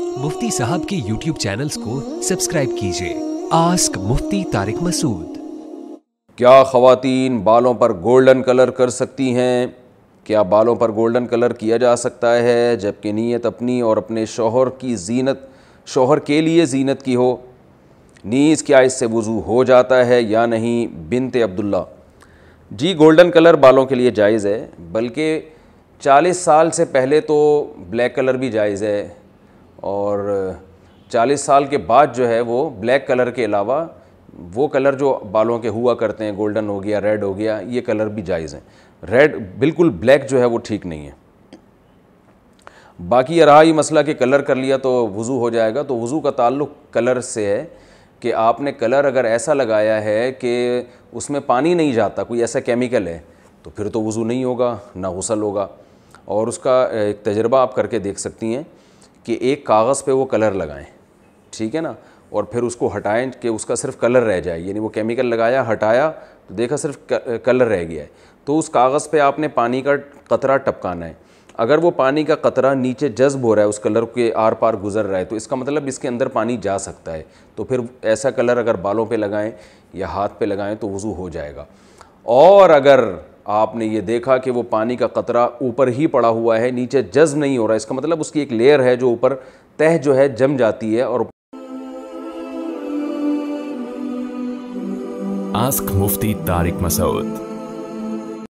मुफ्ती साहब के YouTube channels को सब्सक्राइब कीजिए आस्क मुफ्ती तारिक मसूद क्या खातन बालों पर गोल्डन कलर कर सकती हैं क्या बालों पर गोल्डन कलर किया जा सकता है जबकि नीयत अपनी और अपने शोहर की जीनत शोहर के लिए जीनत की हो नीज़ क्या इससे वज़ू हो जाता है या नहीं बिनते अब्दुल्ला जी गोल्डन कलर बालों के लिए जायज़ है बल्कि 40 साल से पहले तो ब्लैक कलर भी जायज़ है और 40 साल के बाद जो है वो ब्लैक कलर के अलावा वो कलर जो बालों के हुआ करते हैं गोल्डन हो गया रेड हो गया ये कलर भी जायज़ हैं रेड बिल्कुल ब्लैक जो है वो ठीक नहीं है बाकी रहा ये मसला कि कलर कर लिया तो वज़ू हो जाएगा तो वज़ू का ताल्लुक कलर से है कि आपने कलर अगर ऐसा लगाया है कि उसमें पानी नहीं जाता कोई ऐसा केमिकल है तो फिर तो वज़ू नहीं होगा ना गसल होगा और उसका एक तजर्बा आप करके देख सकती हैं कि एक कागज़ पे वो कलर लगाएं ठीक है ना और फिर उसको हटाएं कि उसका सिर्फ कलर रह जाए यानी वो केमिकल लगाया हटाया तो देखा सिर्फ कलर रह गया है तो उस कागज़ पे आपने पानी का कतरा टपकाना है अगर वो पानी का कतरा नीचे जज्ब हो रहा है उस कलर के आर पार गुजर रहा है तो इसका मतलब इसके अंदर पानी जा सकता है तो फिर ऐसा कलर अगर बालों पर लगाएँ या हाथ पर लगाएँ तो वज़ू हो जाएगा और अगर आपने ये देखा कि वो पानी का कतरा ऊपर ही पड़ा हुआ है नीचे जज नहीं हो रहा इसका मतलब उसकी एक लेयर है जो ऊपर तह जो है जम जाती है और आस्क मुफ्ती तारिक मसूद